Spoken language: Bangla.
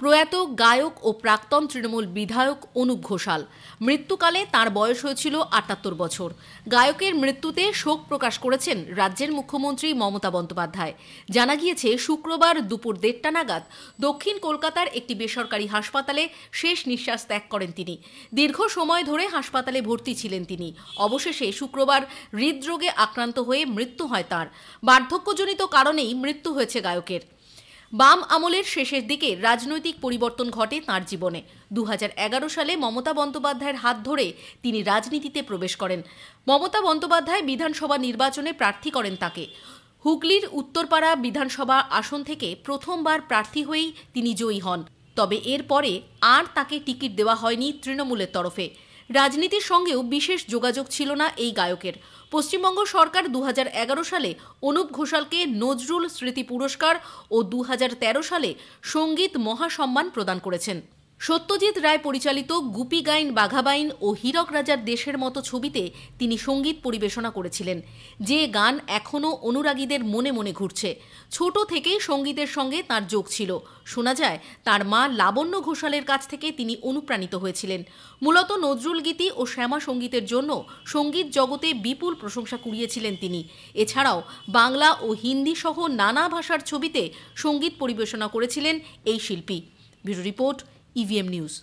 প্রয়াত গায়ক ও প্রাক্তন তৃণমূল বিধায়ক অনুপ ঘোষাল মৃত্যুকালে তার বয়স হয়েছিল আটাত্তর বছর গায়কের মৃত্যুতে শোক প্রকাশ করেছেন রাজ্যের মুখ্যমন্ত্রী মমতা বন্দ্যোপাধ্যায় জানা গিয়েছে শুক্রবার দুপুর দেড়টা নাগাদ দক্ষিণ কলকাতার একটি বেসরকারি হাসপাতালে শেষ নিঃশ্বাস ত্যাগ করেন তিনি দীর্ঘ সময় ধরে হাসপাতালে ভর্তি ছিলেন তিনি অবশেষে শুক্রবার হৃদরোগে আক্রান্ত হয়ে মৃত্যু হয় তার বার্ধক্যজনিত কারণেই মৃত্যু হয়েছে গায়কের বাম আমলের শেষের দিকে রাজনৈতিক পরিবর্তন ঘটে তাঁর জীবনে দু সালে মমতা বন্দ্যোপাধ্যায়ের হাত ধরে তিনি রাজনীতিতে প্রবেশ করেন মমতা বন্দ্যোপাধ্যায় বিধানসভা নির্বাচনে প্রার্থী করেন তাকে হুগলির উত্তরপাড়া বিধানসভা আসন থেকে প্রথমবার প্রার্থী হয়েই তিনি জয়ী হন তবে এরপরে আর তাকে টিকিট দেওয়া হয়নি তৃণমূলের তরফে রাজনীতির সঙ্গেও বিশেষ যোগাযোগ ছিল না এই গায়কের পশ্চিমবঙ্গ সরকার দু সালে অনুপ ঘোষালকে নজরুল স্মৃতি পুরস্কার ও দু সালে সঙ্গীত মহাসম্মান প্রদান করেছেন সত্যজিৎ রায় পরিচালিত গুপি গাইন বাঘাবাইন ও হীরক রাজার দেশের মতো ছবিতে তিনি সঙ্গীত পরিবেশনা করেছিলেন যে গান এখনও অনুরাগীদের মনে মনে ঘুরছে ছোট থেকেই সঙ্গীতের সঙ্গে তার যোগ ছিল শোনা যায় তার মা লাবণ্য ঘোষালের কাছ থেকে তিনি অনুপ্রাণিত হয়েছিলেন মূলত নজরুল গীতি ও শ্যামা সঙ্গীতের জন্য সঙ্গীত জগতে বিপুল প্রশংসা কুড়িয়েছিলেন তিনি এছাড়াও বাংলা ও হিন্দি সহ নানা ভাষার ছবিতে সঙ্গীত পরিবেশনা করেছিলেন এই শিল্পী ব্যুরো রিপোর্ট EVM News.